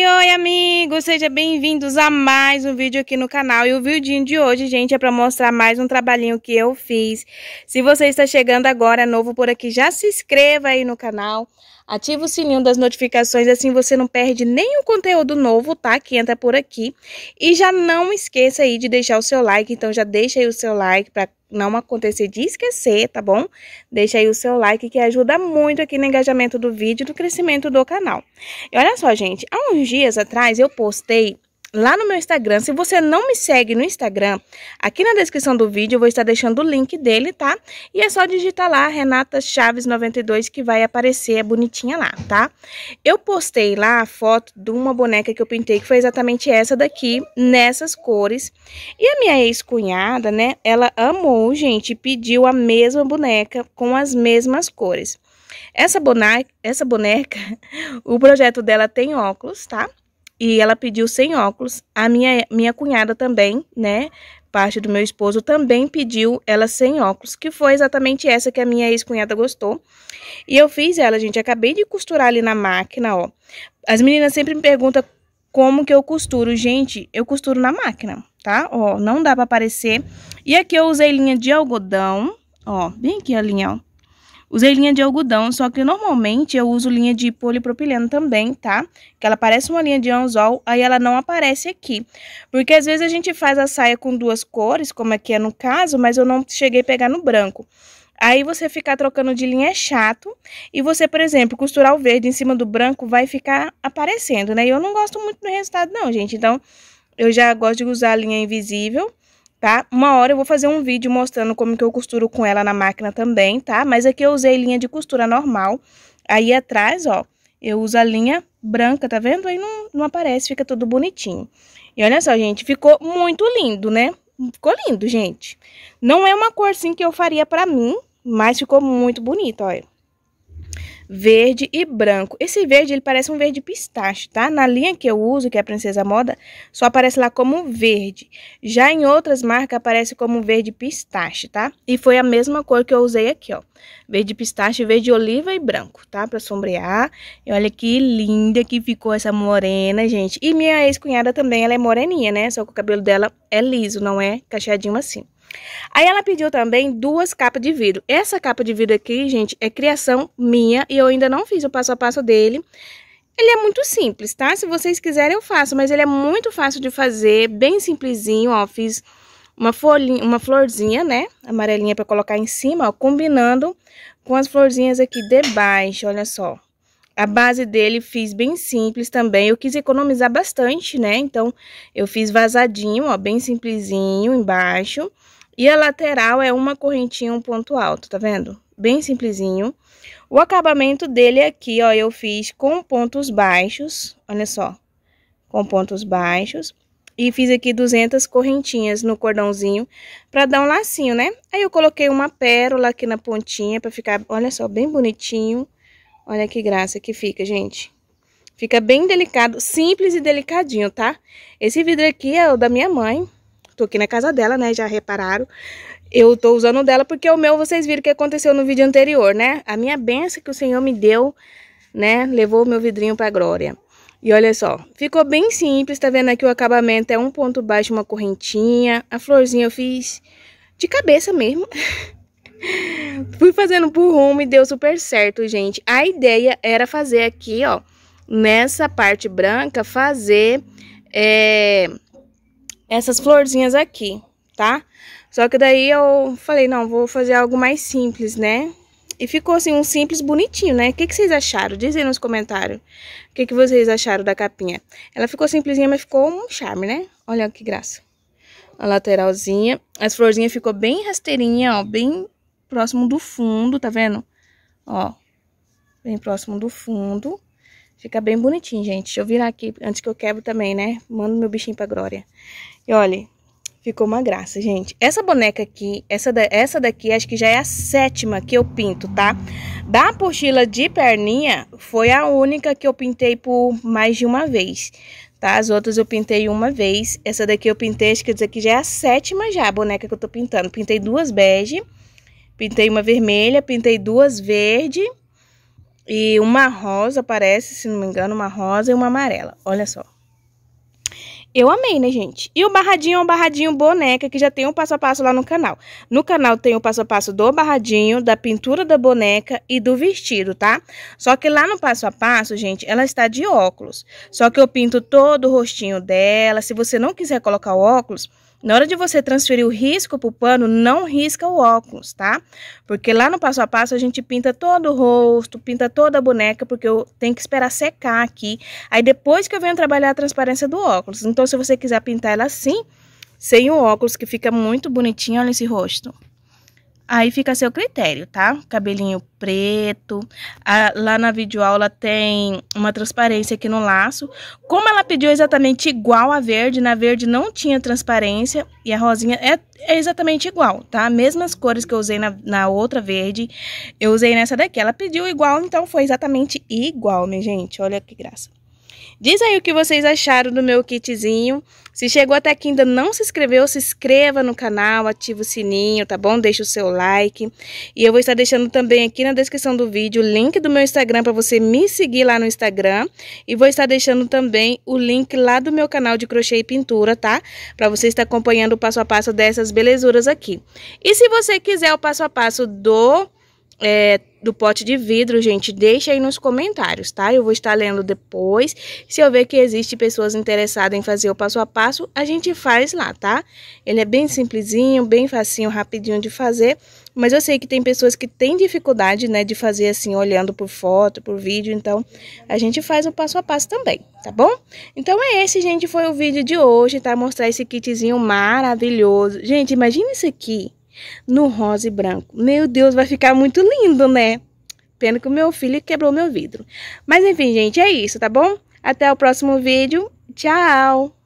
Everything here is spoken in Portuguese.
Oi, oi, amigos! Sejam bem-vindos a mais um vídeo aqui no canal. E o vídeo de hoje, gente, é para mostrar mais um trabalhinho que eu fiz. Se você está chegando agora, novo por aqui, já se inscreva aí no canal. Ativa o sininho das notificações, assim você não perde nenhum conteúdo novo, tá? Que entra por aqui. E já não esqueça aí de deixar o seu like, então já deixa aí o seu like para não acontecer de esquecer, tá bom? Deixa aí o seu like que ajuda muito aqui no engajamento do vídeo e no crescimento do canal. E olha só, gente, há uns dias atrás eu postei lá no meu Instagram. Se você não me segue no Instagram, aqui na descrição do vídeo eu vou estar deixando o link dele, tá? E é só digitar lá, Renata Chaves 92, que vai aparecer, é bonitinha lá, tá? Eu postei lá a foto de uma boneca que eu pintei, que foi exatamente essa daqui, nessas cores. E a minha ex-cunhada, né, ela amou, gente, e pediu a mesma boneca com as mesmas cores. Essa boneca, essa boneca, o projeto dela tem óculos, tá? e ela pediu sem óculos. A minha, minha cunhada também, né? Parte do meu esposo também pediu ela sem óculos, que foi exatamente essa que a minha ex-cunhada gostou. E eu fiz ela, gente. Acabei de costurar ali na máquina, ó. As meninas sempre me perguntam como que eu costuro. Gente, eu costuro na máquina, tá? Ó, não dá pra aparecer. E aqui eu usei linha de algodão, ó, bem aqui a linha, ó. Usei linha de algodão, só que normalmente eu uso linha de polipropileno também, tá? Que ela parece uma linha de anzol, aí ela não aparece aqui. Porque às vezes a gente faz a saia com duas cores, como aqui é no caso, mas eu não cheguei a pegar no branco. Aí você ficar trocando de linha é chato. E você, por exemplo, costurar o verde em cima do branco vai ficar aparecendo, né? E eu não gosto muito do resultado não, gente. Então, eu já gosto de usar a linha invisível tá? Uma hora eu vou fazer um vídeo mostrando como que eu costuro com ela na máquina também, tá? Mas aqui eu usei linha de costura normal. Aí atrás, ó, eu uso a linha branca, tá vendo? Aí não, não aparece, fica tudo bonitinho. E olha só, gente, ficou muito lindo, né? Ficou lindo, gente. Não é uma cor, assim, que eu faria pra mim, mas ficou muito bonito, olha verde e branco. Esse verde, ele parece um verde pistache, tá? Na linha que eu uso, que é a Princesa Moda, só aparece lá como verde. Já em outras marcas, aparece como verde pistache, tá? E foi a mesma cor que eu usei aqui, ó. Verde pistache, verde oliva e branco, tá? Pra sombrear. E olha que linda que ficou essa morena, gente. E minha ex-cunhada também, ela é moreninha, né? Só que o cabelo dela é liso, não é cacheadinho assim. Aí ela pediu também duas capas de vidro. Essa capa de vidro aqui, gente, é criação minha e eu ainda não fiz o passo a passo dele. Ele é muito simples, tá? Se vocês quiserem eu faço, mas ele é muito fácil de fazer, bem simplesinho, ó. Fiz uma folhinha, uma florzinha, né? Amarelinha para colocar em cima, ó, combinando com as florzinhas aqui debaixo, olha só. A base dele fiz bem simples também, eu quis economizar bastante, né? Então, eu fiz vazadinho, ó, bem simplesinho embaixo. E a lateral é uma correntinha, um ponto alto, tá vendo? Bem simplesinho. O acabamento dele aqui, ó, eu fiz com pontos baixos, olha só. Com pontos baixos. E fiz aqui 200 correntinhas no cordãozinho pra dar um lacinho, né? Aí eu coloquei uma pérola aqui na pontinha pra ficar, olha só, bem bonitinho. Olha que graça que fica, gente. Fica bem delicado, simples e delicadinho, tá? Esse vidro aqui é o da minha mãe, Tô aqui na casa dela, né? Já repararam. Eu tô usando dela porque o meu, vocês viram o que aconteceu no vídeo anterior, né? A minha benção que o Senhor me deu, né? Levou o meu vidrinho pra glória. E olha só, ficou bem simples, tá vendo aqui o acabamento é um ponto baixo, uma correntinha. A florzinha eu fiz de cabeça mesmo. Fui fazendo por rumo e deu super certo, gente. A ideia era fazer aqui, ó, nessa parte branca, fazer... É essas florzinhas aqui, tá? Só que daí eu falei, não, vou fazer algo mais simples, né? E ficou assim, um simples bonitinho, né? O que, que vocês acharam? Dizem nos comentários. O que, que vocês acharam da capinha? Ela ficou simplesinha, mas ficou um charme, né? Olha que graça. A lateralzinha. As florzinhas ficou bem rasteirinha, ó. Bem próximo do fundo, tá vendo? Ó. Bem próximo do fundo. Fica bem bonitinho, gente. Deixa eu virar aqui antes que eu quebro também, né? Mando meu bichinho pra Glória. E olha, ficou uma graça, gente. Essa boneca aqui, essa, da, essa daqui, acho que já é a sétima que eu pinto, tá? Da pochila de perninha, foi a única que eu pintei por mais de uma vez, tá? As outras eu pintei uma vez. Essa daqui eu pintei, acho que dizer que já é a sétima já, a boneca que eu tô pintando. Pintei duas bege, pintei uma vermelha, pintei duas verde... E uma rosa, parece, se não me engano, uma rosa e uma amarela. Olha só. Eu amei, né, gente? E o barradinho é um barradinho boneca que já tem um passo a passo lá no canal. No canal tem o passo a passo do barradinho, da pintura da boneca e do vestido, tá? Só que lá no passo a passo, gente, ela está de óculos. Só que eu pinto todo o rostinho dela. Se você não quiser colocar o óculos, na hora de você transferir o risco para o pano, não risca o óculos, tá? Porque lá no passo a passo a gente pinta todo o rosto, pinta toda a boneca, porque eu tenho que esperar secar aqui. Aí depois que eu venho trabalhar a transparência do óculos. Então, se você quiser pintar ela assim, sem o óculos, que fica muito bonitinho, olha esse rosto. Aí fica a seu critério, tá? Cabelinho preto. A, lá na videoaula tem uma transparência aqui no laço. Como ela pediu exatamente igual a verde, na verde não tinha transparência e a rosinha é, é exatamente igual, tá? Mesmas cores que eu usei na, na outra verde, eu usei nessa daqui. Ela pediu igual, então foi exatamente igual, minha gente. Olha que graça. Diz aí o que vocês acharam do meu kitzinho. Se chegou até aqui ainda não se inscreveu, se inscreva no canal, ativa o sininho, tá bom? Deixa o seu like. E eu vou estar deixando também aqui na descrição do vídeo o link do meu Instagram para você me seguir lá no Instagram. E vou estar deixando também o link lá do meu canal de crochê e pintura, tá? Para você estar acompanhando o passo a passo dessas belezuras aqui. E se você quiser o passo a passo do... É, do pote de vidro, gente, deixa aí nos comentários, tá? Eu vou estar lendo depois. Se eu ver que existe pessoas interessadas em fazer o passo a passo, a gente faz lá, tá? Ele é bem simplesinho, bem facinho, rapidinho de fazer. Mas eu sei que tem pessoas que têm dificuldade, né, de fazer assim, olhando por foto, por vídeo. Então, a gente faz o passo a passo também, tá bom? Então, é esse, gente, foi o vídeo de hoje, tá? Mostrar esse kitzinho maravilhoso. Gente, imagina isso aqui no rosa e branco. Meu Deus, vai ficar muito lindo, né? Pena que o meu filho quebrou meu vidro. Mas enfim, gente, é isso, tá bom? Até o próximo vídeo. Tchau!